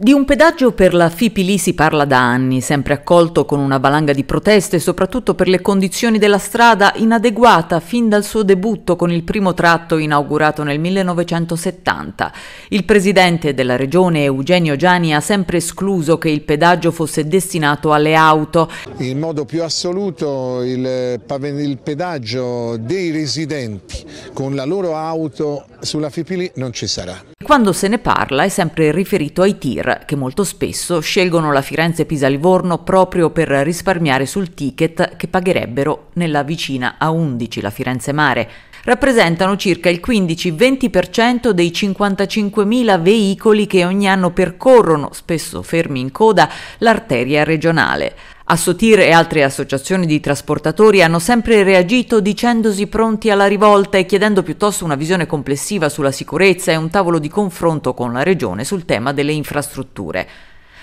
Di un pedaggio per la Fipili si parla da anni, sempre accolto con una valanga di proteste, soprattutto per le condizioni della strada inadeguata fin dal suo debutto con il primo tratto inaugurato nel 1970. Il presidente della regione Eugenio Gianni, ha sempre escluso che il pedaggio fosse destinato alle auto. In modo più assoluto il, il pedaggio dei residenti con la loro auto sulla Fipili non ci sarà quando se ne parla è sempre riferito ai tir, che molto spesso scelgono la Firenze-Pisa-Livorno proprio per risparmiare sul ticket che pagherebbero nella vicina A11, la Firenze-Mare. Rappresentano circa il 15-20% dei 55.000 veicoli che ogni anno percorrono, spesso fermi in coda, l'arteria regionale. Assotir e altre associazioni di trasportatori hanno sempre reagito dicendosi pronti alla rivolta e chiedendo piuttosto una visione complessiva sulla sicurezza e un tavolo di confronto con la Regione sul tema delle infrastrutture.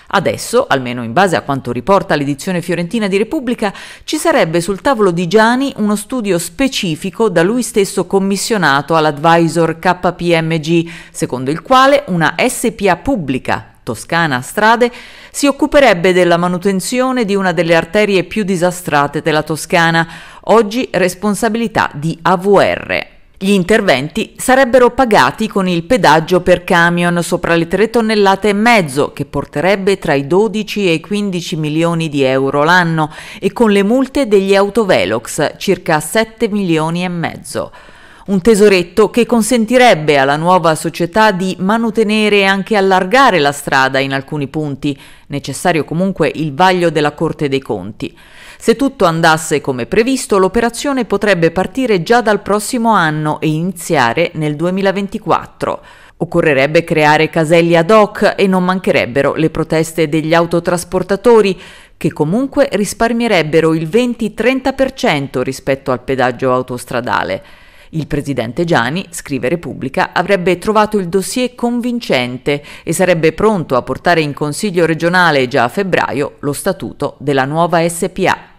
Adesso, almeno in base a quanto riporta l'edizione fiorentina di Repubblica, ci sarebbe sul tavolo di Gianni uno studio specifico da lui stesso commissionato all'advisor KPMG, secondo il quale una SPA pubblica Toscana Strade, si occuperebbe della manutenzione di una delle arterie più disastrate della Toscana, oggi responsabilità di AVR. Gli interventi sarebbero pagati con il pedaggio per camion sopra le 3 tonnellate e mezzo, che porterebbe tra i 12 e i 15 milioni di euro l'anno, e con le multe degli autovelox, circa 7 milioni e mezzo un tesoretto che consentirebbe alla nuova società di manutenere e anche allargare la strada in alcuni punti, necessario comunque il vaglio della Corte dei Conti. Se tutto andasse come previsto, l'operazione potrebbe partire già dal prossimo anno e iniziare nel 2024. Occorrerebbe creare caselli ad hoc e non mancherebbero le proteste degli autotrasportatori, che comunque risparmierebbero il 20-30% rispetto al pedaggio autostradale. Il presidente Gianni, scrive Repubblica, avrebbe trovato il dossier convincente e sarebbe pronto a portare in Consiglio regionale già a febbraio lo statuto della nuova SPA.